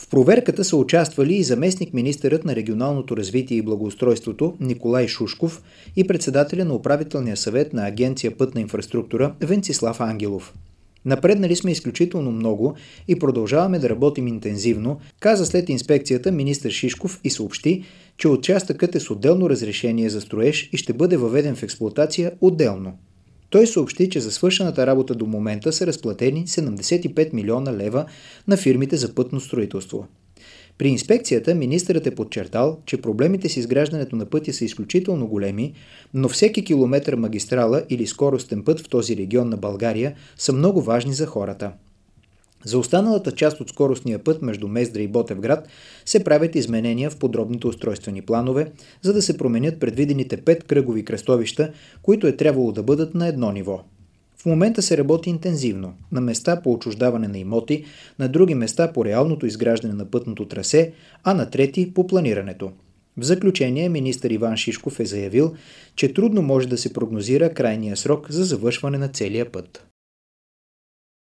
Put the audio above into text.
В проверката са участвали и заместник министърът на регионалното развитие и благоустройството Николай Шушков и председателя на управителния съвет на Агенция Пътна инфраструктура Венцислав Ангелов. Напреднали сме изключително много и продължаваме да работим интензивно, каза след инспекцията министър Шишков и съобщи, че участъкът е с отделно разрешение за строеж и ще бъде въведен в експлоатация отделно. Той съобщи, че за свършената работа до момента са разплатени 75 милиона лева на фирмите за пътно строителство. При инспекцията министърът е подчертал, че проблемите с изграждането на пътя са изключително големи, но всеки километр магистрала или скоростен път в този регион на България са много важни за хората – за останалата част от скоростния път между Мездра и Ботевград се правят изменения в подробните устройствени планове, за да се променят предвидените пет кръгови кръстовища, които е трябвало да бъдат на едно ниво. В момента се работи интензивно, на места по отчуждаване на имоти, на други места по реалното изграждане на пътното трасе, а на трети по планирането. В заключение, министър Иван Шишков е заявил, че трудно може да се прогнозира крайния срок за завършване на целия път.